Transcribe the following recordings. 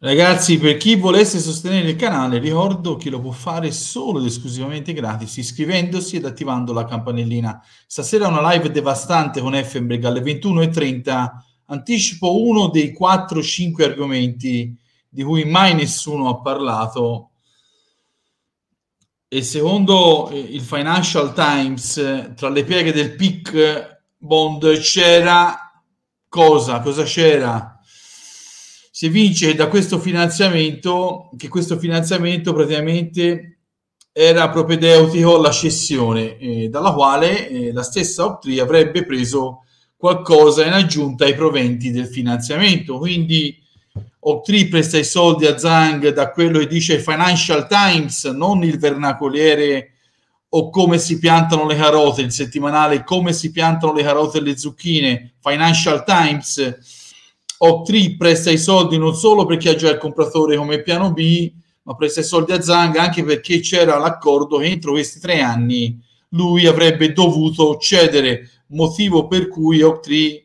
Ragazzi, per chi volesse sostenere il canale, ricordo che lo può fare solo ed esclusivamente gratis iscrivendosi ed attivando la campanellina. Stasera una live devastante con Effenberg alle 21.30. Anticipo uno dei 4-5 argomenti di cui mai nessuno ha parlato. E secondo eh, il Financial Times, tra le pieghe del PIC Bond c'era cosa? Cosa c'era? si evince da questo finanziamento che questo finanziamento praticamente era propedeutico alla cessione, eh, dalla quale eh, la stessa Optri avrebbe preso qualcosa in aggiunta ai proventi del finanziamento. Quindi Optri presta i soldi a Zhang da quello che dice il Financial Times, non il vernacoliere o come si piantano le carote, il settimanale come si piantano le carote e le zucchine, Financial Times Octree presta i soldi non solo perché ha già il compratore come piano B, ma presta i soldi a Zang anche perché c'era l'accordo che entro questi tre anni lui avrebbe dovuto cedere, motivo per cui Octree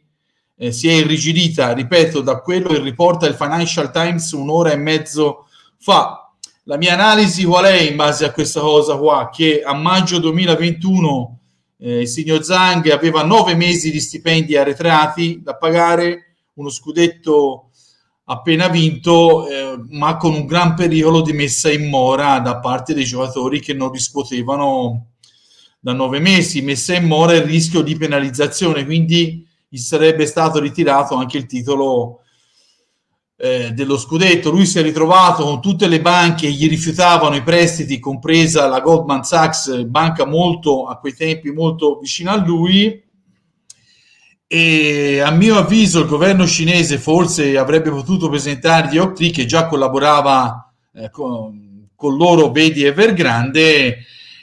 eh, si è irrigidita, ripeto, da quello che riporta il Financial Times un'ora e mezzo fa. La mia analisi qual è in base a questa cosa qua? Che a maggio 2021 eh, il signor Zang aveva nove mesi di stipendi arretrati da pagare, uno scudetto appena vinto, eh, ma con un gran periodo di messa in mora da parte dei giocatori che non riscuotevano da nove mesi, messa in mora il rischio di penalizzazione, quindi gli sarebbe stato ritirato anche il titolo eh, dello scudetto. Lui si è ritrovato con tutte le banche, gli rifiutavano i prestiti, compresa la Goldman Sachs, banca molto a quei tempi molto vicina a lui e a mio avviso il governo cinese forse avrebbe potuto presentargli Octree che già collaborava eh, con, con, loro Vedi Evergrande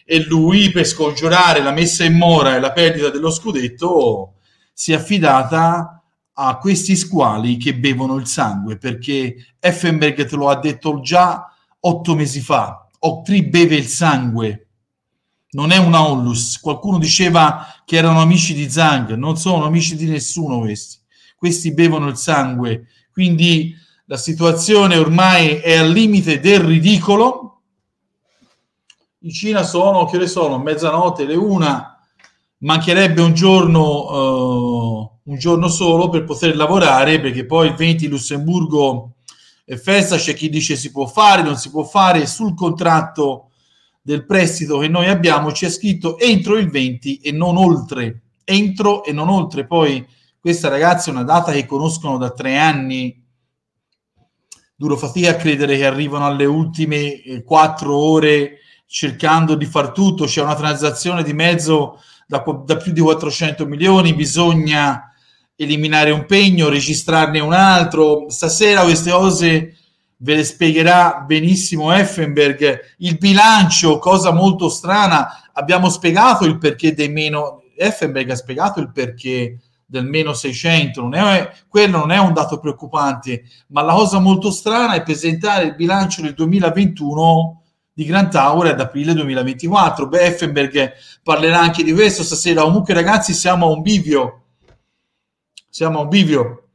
e lui per scongiurare la messa in mora e la perdita dello scudetto si è affidata a questi squali che bevono il sangue perché Effenberg te lo ha detto già otto mesi fa Octree beve il sangue non è una onlus. Qualcuno diceva che erano amici di Zhang, non sono amici di nessuno questi. Questi bevono il sangue, quindi la situazione ormai è al limite del ridicolo. In Cina sono, che ore sono? Mezzanotte, le una, mancherebbe un giorno, eh, un giorno solo per poter lavorare, perché poi il 20 Lussemburgo è festa, c'è chi dice si può fare, non si può fare, sul contratto del prestito che noi abbiamo c'è scritto entro il 20 e non oltre. Entro e non oltre. Poi questa ragazza è una data che conoscono da tre anni. Duro fatica a credere che arrivano alle ultime eh, quattro ore cercando di far tutto. C'è una transazione di mezzo da, da più di 400 milioni. Bisogna eliminare un pegno, registrarne un altro. Stasera queste cose ve le spiegherà benissimo Effenberg, il bilancio, cosa molto strana, abbiamo spiegato il perché dei meno, Effenberg ha spiegato il perché del meno 600, non è, quello non è un dato preoccupante, ma la cosa molto strana è presentare il bilancio del 2021 di Grand Tower ad aprile 2024. Beh, Effenberg parlerà anche di questo stasera. Comunque, ragazzi, siamo a un bivio. Siamo a un bivio.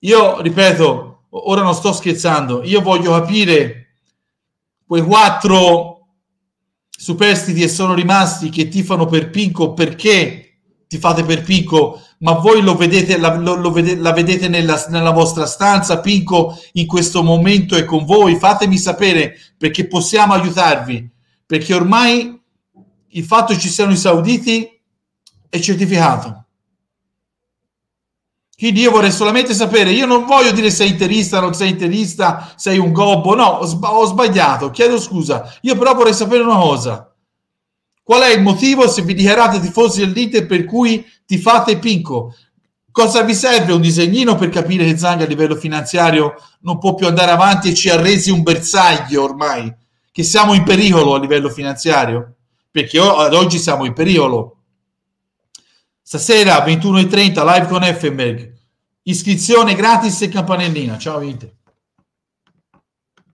Io ripeto, ora non sto scherzando, io voglio capire quei quattro superstiti che sono rimasti che tifano per Pinco perché ti fate per Pinco, ma voi lo vedete, la, lo, lo vede, la vedete nella, nella, vostra stanza, Pinco in questo momento è con voi, fatemi sapere perché possiamo aiutarvi, perché ormai il fatto che ci siano i sauditi è certificato quindi io vorrei solamente sapere, io non voglio dire sei interista, non sei interista, sei un gobbo, no, ho sbagliato, chiedo scusa. Io però vorrei sapere una cosa. Qual è il motivo se vi dichiarate tifosi dell'Inter per cui ti fate picco? Cosa vi serve un disegnino per capire che Zang a livello finanziario non può più andare avanti e ci ha resi un bersaglio ormai? Che siamo in pericolo a livello finanziario? Perché ad oggi siamo in pericolo. Stasera 21.30 live con Effenberg Iscrizione gratis e campanellina. Ciao Vite.